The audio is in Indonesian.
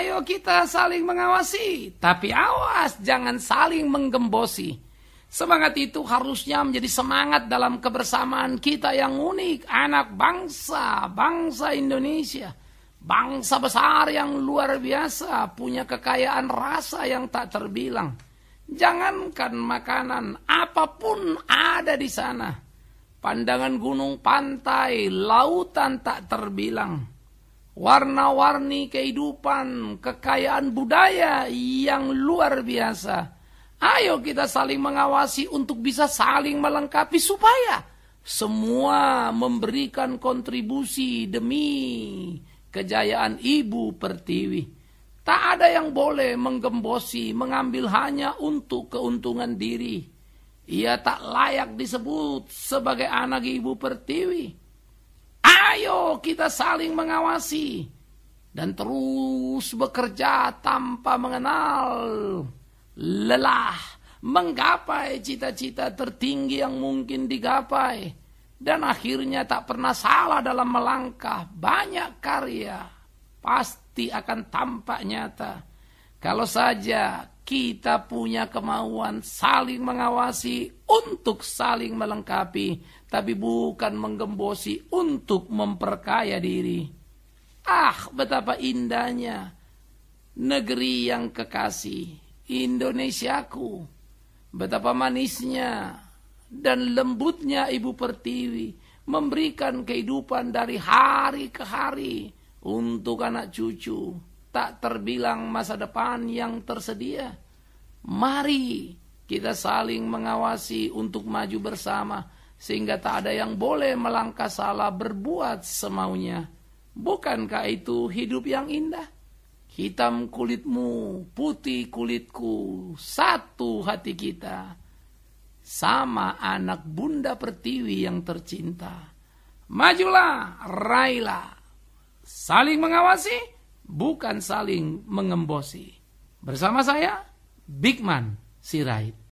Ayo kita saling mengawasi, tapi awas jangan saling menggembosi. Semangat itu harusnya menjadi semangat dalam kebersamaan kita yang unik, anak bangsa, bangsa Indonesia. Bangsa besar yang luar biasa, punya kekayaan rasa yang tak terbilang. Jangankan makanan, apapun ada di sana. Pandangan gunung, pantai, lautan tak terbilang warna-warni kehidupan, kekayaan budaya yang luar biasa. Ayo kita saling mengawasi untuk bisa saling melengkapi supaya semua memberikan kontribusi demi kejayaan Ibu Pertiwi. Tak ada yang boleh menggembosi, mengambil hanya untuk keuntungan diri. Ia tak layak disebut sebagai anak Ibu Pertiwi. Ayo kita saling mengawasi dan terus bekerja tanpa mengenal lelah menggapai cita-cita tertinggi yang mungkin digapai dan akhirnya tak pernah salah dalam melangkah banyak karya pasti akan tampak nyata kalau saja kita punya kemauan saling mengawasi untuk saling melengkapi, tapi bukan menggembosi untuk memperkaya diri. Ah, betapa indahnya negeri yang kekasih, Indonesiaku. Betapa manisnya dan lembutnya Ibu Pertiwi memberikan kehidupan dari hari ke hari untuk anak cucu tak terbilang masa depan yang tersedia. Mari kita saling mengawasi untuk maju bersama, sehingga tak ada yang boleh melangkah salah berbuat semaunya. Bukankah itu hidup yang indah? Hitam kulitmu, putih kulitku, satu hati kita. Sama anak bunda pertiwi yang tercinta. Majulah, raihlah. Saling mengawasi, bukan saling mengembosi. Bersama saya, Bigman Sirait.